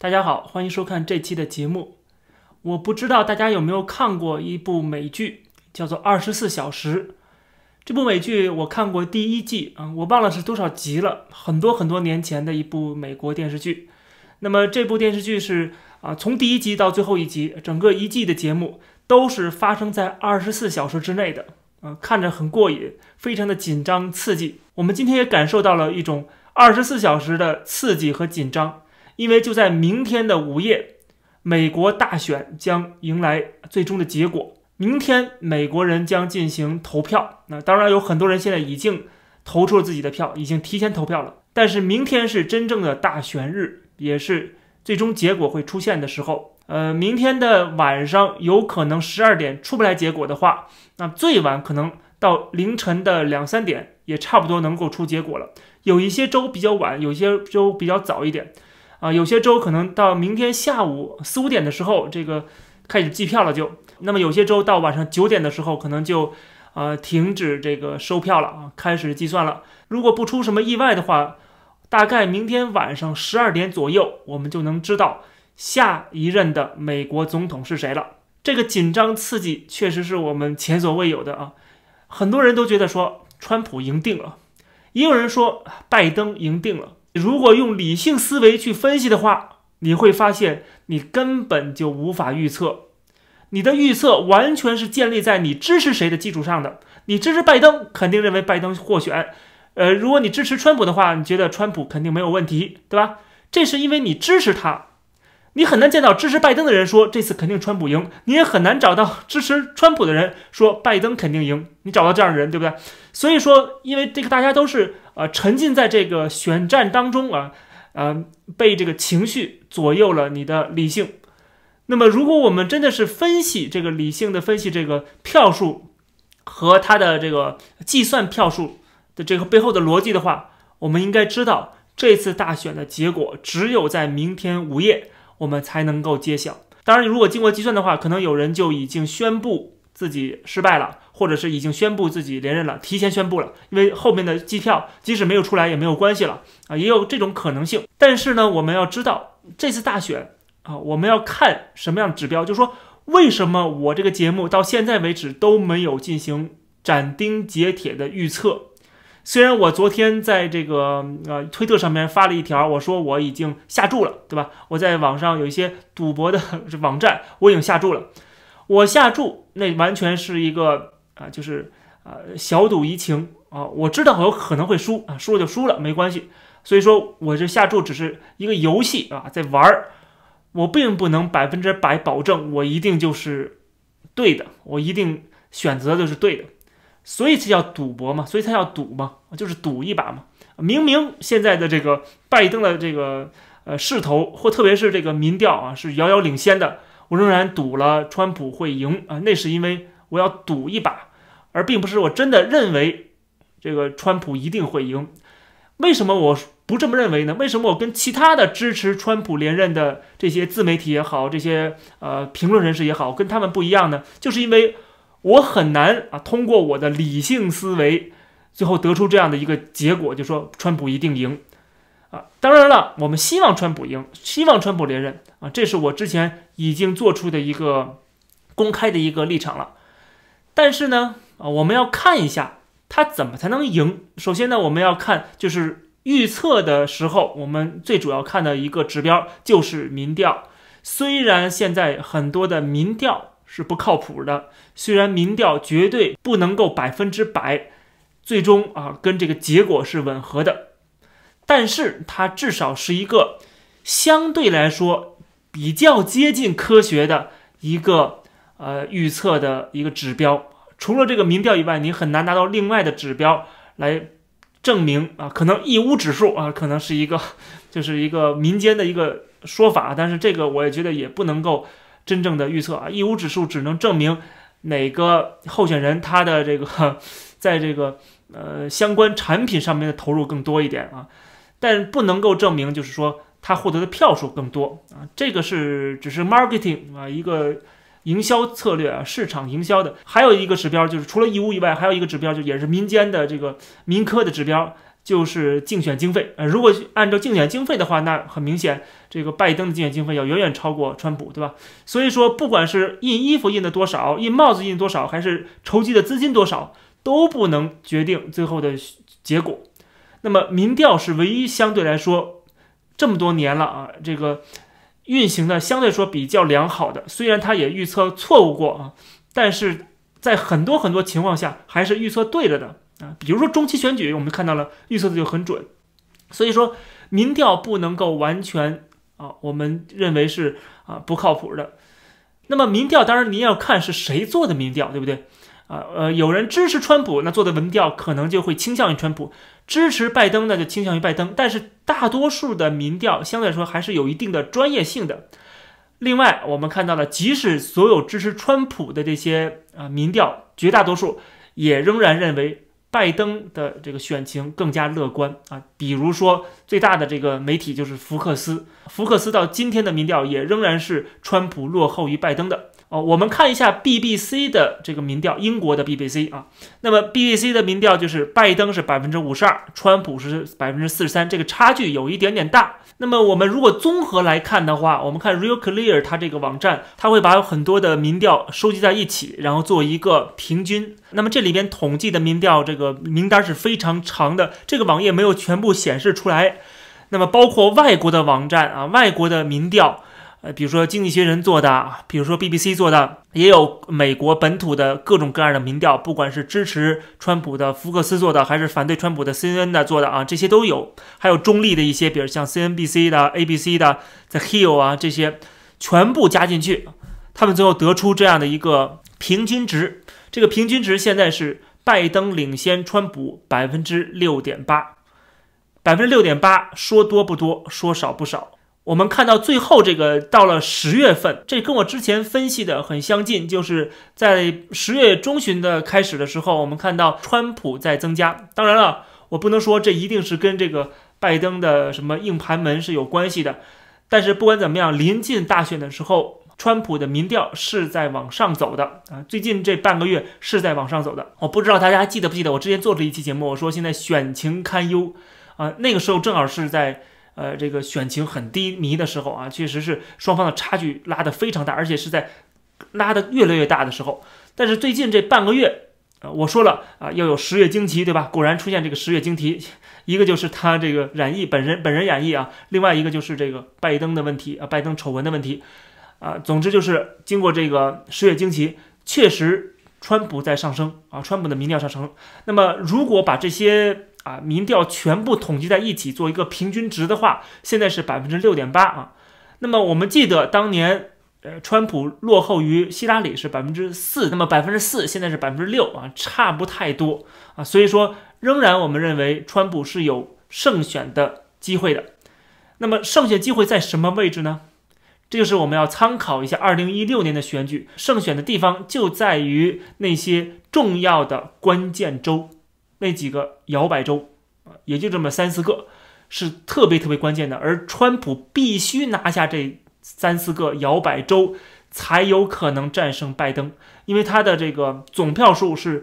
大家好，欢迎收看这期的节目。我不知道大家有没有看过一部美剧，叫做《二十四小时》。这部美剧我看过第一季啊，我忘了是多少集了。很多很多年前的一部美国电视剧。那么这部电视剧是啊，从第一集到最后一集，整个一季的节目都是发生在二十四小时之内的啊，看着很过瘾，非常的紧张刺激。我们今天也感受到了一种二十四小时的刺激和紧张。因为就在明天的午夜，美国大选将迎来最终的结果。明天美国人将进行投票。那当然有很多人现在已经投出了自己的票，已经提前投票了。但是明天是真正的大选日，也是最终结果会出现的时候。呃，明天的晚上有可能十二点出不来结果的话，那最晚可能到凌晨的两三点也差不多能够出结果了。有一些州比较晚，有些州比较早一点。啊，有些州可能到明天下午四五点的时候，这个开始计票了，就那么有些州到晚上九点的时候，可能就啊停止这个收票了啊，开始计算了。如果不出什么意外的话，大概明天晚上十二点左右，我们就能知道下一任的美国总统是谁了。这个紧张刺激确实是我们前所未有的啊，很多人都觉得说川普赢定了，也有人说拜登赢定了。如果用理性思维去分析的话，你会发现你根本就无法预测，你的预测完全是建立在你支持谁的基础上的。你支持拜登，肯定认为拜登获选；，呃，如果你支持川普的话，你觉得川普肯定没有问题，对吧？这是因为你支持他。你很难见到支持拜登的人说这次肯定川普赢，你也很难找到支持川普的人说拜登肯定赢。你找到这样的人，对不对？所以说，因为这个大家都是呃沉浸在这个选战当中啊，呃被这个情绪左右了你的理性。那么如果我们真的是分析这个理性的分析这个票数和他的这个计算票数的这个背后的逻辑的话，我们应该知道这次大选的结果只有在明天午夜。我们才能够揭晓。当然，如果经过计算的话，可能有人就已经宣布自己失败了，或者是已经宣布自己连任了，提前宣布了。因为后面的计票即使没有出来也没有关系了啊，也有这种可能性。但是呢，我们要知道这次大选啊，我们要看什么样的指标，就是说为什么我这个节目到现在为止都没有进行斩钉截铁的预测。虽然我昨天在这个呃推特上面发了一条，我说我已经下注了，对吧？我在网上有一些赌博的网站，我已经下注了。我下注那完全是一个啊，就是啊小赌怡情啊。我知道我有可能会输啊，输了就输了，没关系。所以说，我这下注只是一个游戏啊，在玩儿。我并不能百分之百保证我一定就是对的，我一定选择就是对的。所以才叫赌博嘛，所以他要赌嘛，就是赌一把嘛。明明现在的这个拜登的这个呃势头，或特别是这个民调啊，是遥遥领先的，我仍然赌了川普会赢啊。那是因为我要赌一把，而并不是我真的认为这个川普一定会赢。为什么我不这么认为呢？为什么我跟其他的支持川普连任的这些自媒体也好，这些呃评论人士也好，跟他们不一样呢？就是因为。我很难啊，通过我的理性思维，最后得出这样的一个结果，就说川普一定赢，啊，当然了，我们希望川普赢，希望川普连任啊，这是我之前已经做出的一个公开的一个立场了。但是呢，啊，我们要看一下他怎么才能赢。首先呢，我们要看就是预测的时候，我们最主要看的一个指标就是民调。虽然现在很多的民调。是不靠谱的。虽然民调绝对不能够百分之百最终啊跟这个结果是吻合的，但是它至少是一个相对来说比较接近科学的一个呃预测的一个指标。除了这个民调以外，你很难拿到另外的指标来证明啊。可能义乌指数啊，可能是一个 就是一个民间的一个说法，但是这个我也觉得也不能够。真正的预测啊，义乌指数只能证明哪个候选人他的这个 在这个呃相关产品上面的投入更多一点啊，但不能够证明就是说他获得的票数更多啊，这个是只是 marketing 啊一个营销策略啊市场营销的，还有一个指标就是除了义乌以外，还有一个指标就也是民间的这个民科的指标。就是竞选经费呃，如果按照竞选经费的话，那很明显，这个拜登的竞选经费要远远超过川普，对吧？所以说，不管是印衣服印的多少，印帽子印多少，还是筹集的资金多少，都不能决定最后的结果。那么，民调是唯一相对来说这么多年了啊，这个运行的相对说比较良好的，虽然他也预测错误过啊，但是在很多很多情况下还是预测对了的。啊，比如说中期选举，我们看到了预测的就很准，所以说民调不能够完全啊，我们认为是啊不靠谱的。那么民调当然您要看是谁做的民调，对不对？啊呃，有人支持川普，那做的民调可能就会倾向于川普；支持拜登那就倾向于拜登。但是大多数的民调相对来说还是有一定的专业性的。另外，我们看到了，即使所有支持川普的这些啊民调，绝大多数也仍然认为。拜登的这个选情更加乐观啊，比如说最大的这个媒体就是福克斯，福克斯到今天的民调也仍然是川普落后于拜登的。哦，我们看一下 BBC 的这个民调，英国的 BBC 啊。那么 BBC 的民调就是拜登是百分之五十二，川普是百分之四十三，这个差距有一点点大。那么我们如果综合来看的话，我们看 Real Clear，它这个网站它会把很多的民调收集在一起，然后做一个平均。那么这里边统计的民调这个名单是非常长的，这个网页没有全部显示出来。那么包括外国的网站啊，外国的民调。呃，比如说《经济学人》做的，比如说 BBC 做的，也有美国本土的各种各样的民调，不管是支持川普的福克斯做的，还是反对川普的 CNN 的做的啊，这些都有，还有中立的一些，比如像 CNBC 的、ABC 的、The Hill 啊这些，全部加进去，他们最后得出这样的一个平均值，这个平均值现在是拜登领先川普百分之六点八，百分之六点八说多不多，说少不少。我们看到最后这个到了十月份，这跟我之前分析的很相近，就是在十月中旬的开始的时候，我们看到川普在增加。当然了，我不能说这一定是跟这个拜登的什么硬盘门是有关系的，但是不管怎么样，临近大选的时候，川普的民调是在往上走的啊。最近这半个月是在往上走的。我不知道大家记得不记得我之前做了一期节目，我说现在选情堪忧啊，那个时候正好是在。呃，这个选情很低迷的时候啊，确实是双方的差距拉得非常大，而且是在拉得越来越大的时候。但是最近这半个月啊，我说了啊，要有十月惊奇，对吧？果然出现这个十月惊奇，一个就是他这个染疫本人本人染疫啊，另外一个就是这个拜登的问题啊，拜登丑闻的问题啊。总之就是经过这个十月惊奇，确实川普在上升啊，川普的民调上升。那么如果把这些。啊，民调全部统计在一起做一个平均值的话，现在是百分之六点八啊。那么我们记得当年，呃，川普落后于希拉里是百分之四，那么百分之四现在是百分之六啊，差不太多啊。所以说，仍然我们认为川普是有胜选的机会的。那么胜选机会在什么位置呢？这就是我们要参考一下二零一六年的选举，胜选的地方就在于那些重要的关键州。那几个摇摆州啊，也就这么三四个，是特别特别关键的。而川普必须拿下这三四个摇摆州，才有可能战胜拜登，因为他的这个总票数是，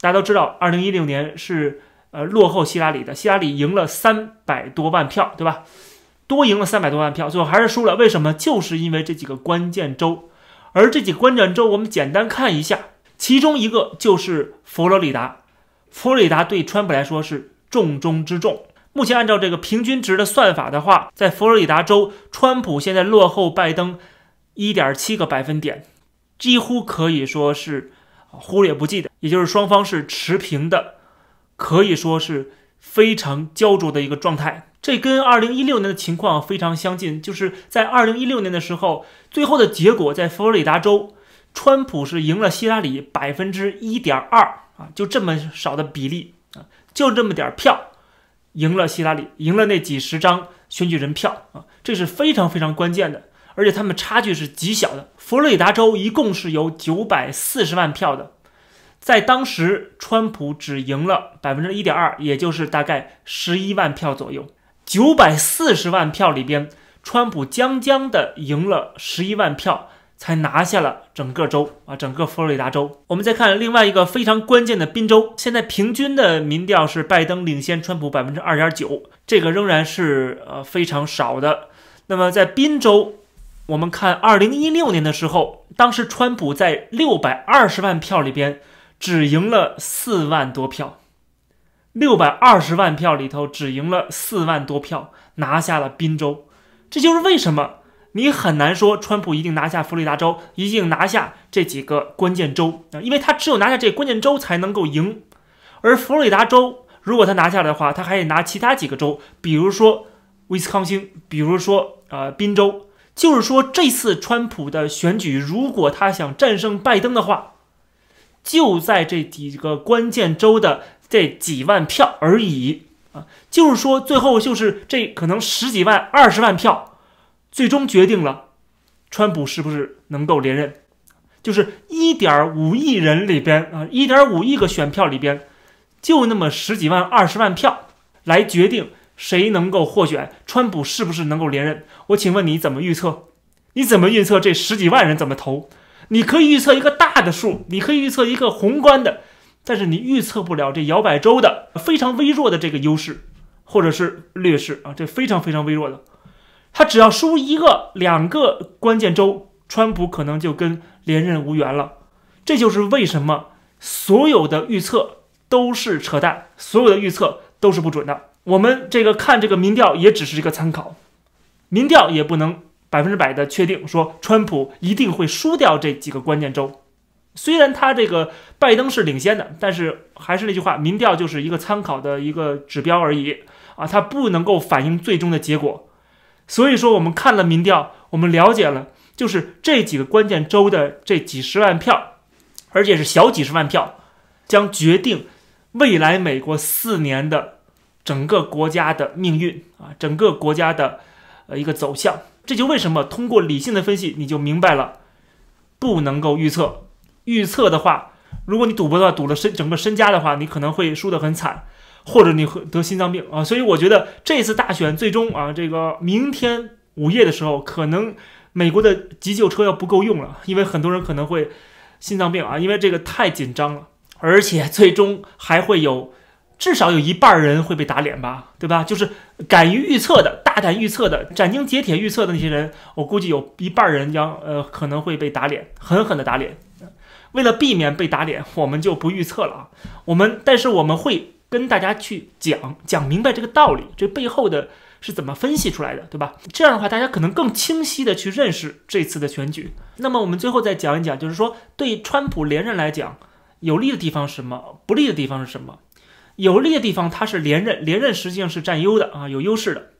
大家都知道，二零一六年是呃落后希拉里的，希拉里赢了三百多万票，对吧？多赢了三百多万票，最后还是输了。为什么？就是因为这几个关键州。而这几个关键州，我们简单看一下，其中一个就是佛罗里达。佛罗里达对川普来说是重中之重。目前按照这个平均值的算法的话，在佛罗里达州，川普现在落后拜登一点七个百分点，几乎可以说是忽略不计的，也就是双方是持平的，可以说是非常焦灼的一个状态。这跟二零一六年的情况非常相近，就是在二零一六年的时候，最后的结果在佛罗里达州，川普是赢了希拉里百分之一点二。啊，就这么少的比例啊，就这么点票，赢了希拉里，赢了那几十张选举人票啊，这是非常非常关键的。而且他们差距是极小的。佛罗里达州一共是有九百四十万票的，在当时川普只赢了百分之一点二，也就是大概十一万票左右。九百四十万票里边，川普将将的赢了十一万票。才拿下了整个州啊，整个佛罗里达州。我们再看另外一个非常关键的宾州，现在平均的民调是拜登领先川普百分之二点九，这个仍然是呃非常少的。那么在宾州，我们看二零一六年的时候，当时川普在六百二十万票里边只赢了四万多票，六百二十万票里头只赢了四万多票，拿下了宾州，这就是为什么。你很难说川普一定拿下佛罗里达州，一定拿下这几个关键州啊，因为他只有拿下这关键州才能够赢。而佛罗里达州如果他拿下的话，他还得拿其他几个州，比如说威斯康星，比如说呃宾州。就是说这次川普的选举，如果他想战胜拜登的话，就在这几个关键州的这几万票而已啊，就是说最后就是这可能十几万、二十万票。最终决定了川普是不是能够连任，就是一点五亿人里边啊，一点五亿个选票里边，就那么十几万、二十万票来决定谁能够获选，川普是不是能够连任？我请问你怎么预测？你怎么预测这十几万人怎么投？你可以预测一个大的数，你可以预测一个宏观的，但是你预测不了这摇摆州的非常微弱的这个优势，或者是劣势啊，这非常非常微弱的。他只要输一个、两个关键州，川普可能就跟连任无缘了。这就是为什么所有的预测都是扯淡，所有的预测都是不准的。我们这个看这个民调也只是一个参考，民调也不能百分之百的确定说川普一定会输掉这几个关键州。虽然他这个拜登是领先的，但是还是那句话，民调就是一个参考的一个指标而已啊，它不能够反映最终的结果。所以说，我们看了民调，我们了解了，就是这几个关键州的这几十万票，而且是小几十万票，将决定未来美国四年的整个国家的命运啊，整个国家的呃一个走向。这就为什么通过理性的分析，你就明白了，不能够预测。预测的话，如果你赌博的话，赌了身整个身家的话，你可能会输得很惨。或者你会得心脏病啊，所以我觉得这次大选最终啊，这个明天午夜的时候，可能美国的急救车要不够用了，因为很多人可能会心脏病啊，因为这个太紧张了，而且最终还会有至少有一半人会被打脸吧，对吧？就是敢于预测的、大胆预测的、斩钉截铁预测的那些人，我估计有一半人将呃可能会被打脸，狠狠的打脸。为了避免被打脸，我们就不预测了啊，我们但是我们会。跟大家去讲讲明白这个道理，这背后的是怎么分析出来的，对吧？这样的话，大家可能更清晰的去认识这次的选举。那么我们最后再讲一讲，就是说对川普连任来讲有利的地方是什么，不利的地方是什么？有利的地方，他是连任，连任实际上是占优的啊，有优势的。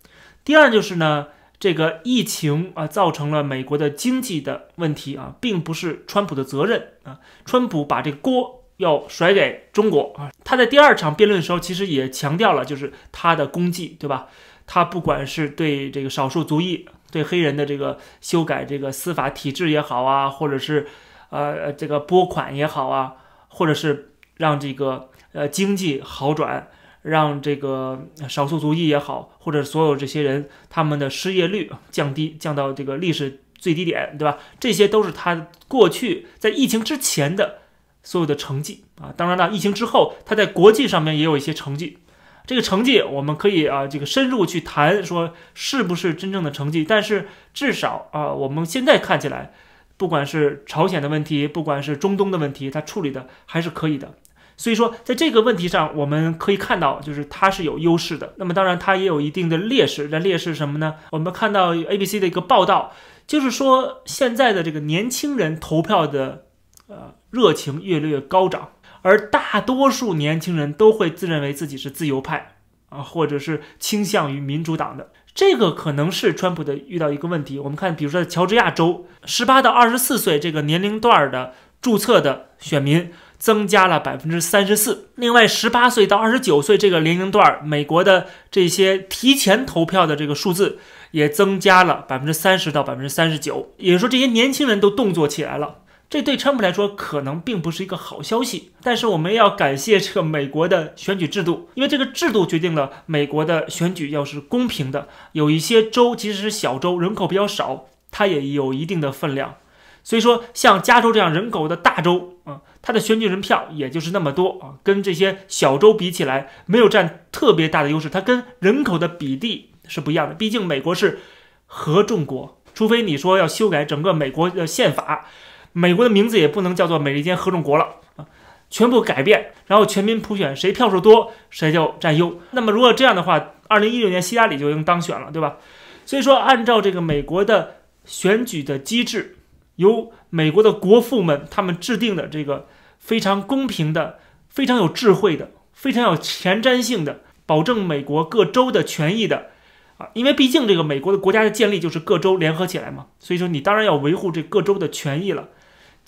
第二就是呢，这个疫情啊，造成了美国的经济的问题啊，并不是川普的责任啊，川普把这个锅。要甩给中国啊！他在第二场辩论的时候，其实也强调了，就是他的功绩，对吧？他不管是对这个少数族裔、对黑人的这个修改这个司法体制也好啊，或者是呃这个拨款也好啊，或者是让这个呃经济好转，让这个少数族裔也好，或者所有这些人他们的失业率降低降到这个历史最低点，对吧？这些都是他过去在疫情之前的。所有的成绩啊，当然了，疫情之后，他在国际上面也有一些成绩。这个成绩我们可以啊，这个深入去谈，说是不是真正的成绩？但是至少啊，我们现在看起来，不管是朝鲜的问题，不管是中东的问题，他处理的还是可以的。所以说，在这个问题上，我们可以看到，就是它是有优势的。那么当然，它也有一定的劣势。那劣势什么呢？我们看到 ABC 的一个报道，就是说现在的这个年轻人投票的。呃，热情越来越高涨，而大多数年轻人都会自认为自己是自由派啊，或者是倾向于民主党的。这个可能是川普的遇到一个问题。我们看，比如说在乔治亚州，十八到二十四岁这个年龄段的注册的选民增加了百分之三十四。另外，十八岁到二十九岁这个年龄段，美国的这些提前投票的这个数字也增加了百分之三十到百分之三十九。也就是说，这些年轻人都动作起来了。这对川普来说可能并不是一个好消息，但是我们要感谢这个美国的选举制度，因为这个制度决定了美国的选举要是公平的，有一些州即使是小州，人口比较少，它也有一定的分量。所以说，像加州这样人口的大州啊，它的选举人票也就是那么多啊，跟这些小州比起来，没有占特别大的优势。它跟人口的比例是不一样的，毕竟美国是合众国，除非你说要修改整个美国的宪法。美国的名字也不能叫做美利坚合众国了啊，全部改变，然后全民普选，谁票数多谁就占优。那么如果这样的话，二零一六年希拉里就应当选了，对吧？所以说，按照这个美国的选举的机制，由美国的国父们他们制定的这个非常公平的、非常有智慧的、非常有前瞻性的，保证美国各州的权益的啊，因为毕竟这个美国的国家的建立就是各州联合起来嘛，所以说你当然要维护这各州的权益了。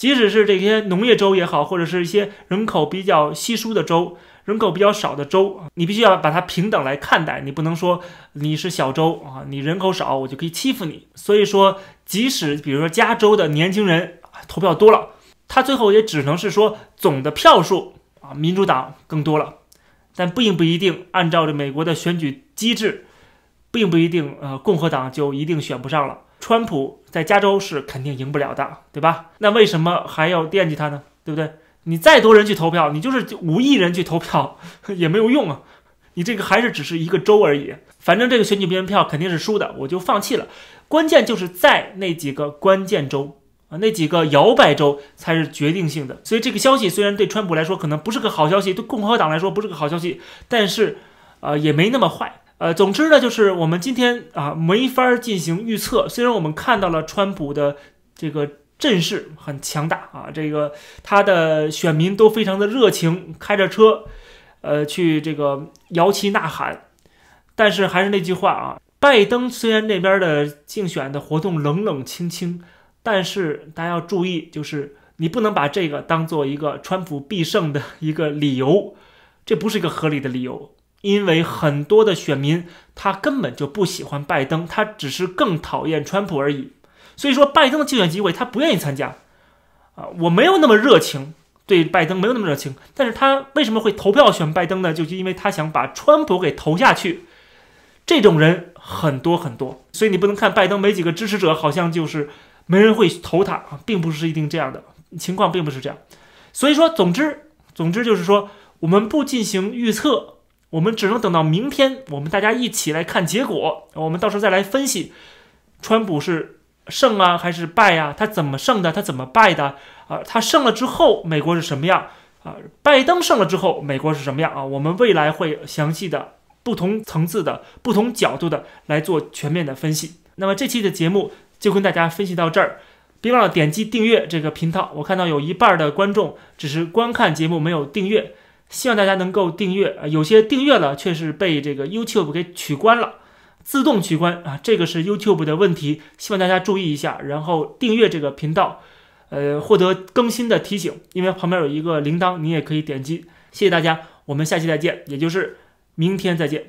即使是这些农业州也好，或者是一些人口比较稀疏的州、人口比较少的州你必须要把它平等来看待，你不能说你是小州啊，你人口少，我就可以欺负你。所以说，即使比如说加州的年轻人投票多了，他最后也只能是说总的票数啊，民主党更多了，但并不一定按照这美国的选举机制。并不一定，呃，共和党就一定选不上了。川普在加州是肯定赢不了的，对吧？那为什么还要惦记他呢？对不对？你再多人去投票，你就是五亿人去投票 也没有用啊！你这个还是只是一个州而已，反正这个选举边票肯定是输的，我就放弃了。关键就是在那几个关键州啊，那几个摇摆州才是决定性的。所以这个消息虽然对川普来说可能不是个好消息，对共和党来说不是个好消息，但是，呃，也没那么坏。呃，总之呢，就是我们今天啊没法进行预测。虽然我们看到了川普的这个阵势很强大啊，这个他的选民都非常的热情，开着车，呃，去这个摇旗呐喊。但是还是那句话啊，拜登虽然那边的竞选的活动冷冷清清，但是大家要注意，就是你不能把这个当做一个川普必胜的一个理由，这不是一个合理的理由。因为很多的选民他根本就不喜欢拜登，他只是更讨厌川普而已。所以说拜登的竞选机会他不愿意参加啊，我没有那么热情，对拜登没有那么热情。但是他为什么会投票选拜登呢？就是因为他想把川普给投下去。这种人很多很多，所以你不能看拜登没几个支持者，好像就是没人会投他啊，并不是一定这样的情况，并不是这样。所以说，总之，总之就是说，我们不进行预测。我们只能等到明天，我们大家一起来看结果，我们到时候再来分析，川普是胜啊还是败呀？他怎么胜的？他怎么败的？啊，他胜了之后，美国是什么样啊？拜登胜了之后，美国是什么样啊？我们未来会详细的、不同层次的、不同角度的来做全面的分析。那么这期的节目就跟大家分析到这儿，别忘了点击订阅这个频道。我看到有一半的观众只是观看节目没有订阅。希望大家能够订阅，有些订阅了却是被这个 YouTube 给取关了，自动取关啊，这个是 YouTube 的问题，希望大家注意一下，然后订阅这个频道，呃，获得更新的提醒，因为旁边有一个铃铛，你也可以点击。谢谢大家，我们下期再见，也就是明天再见。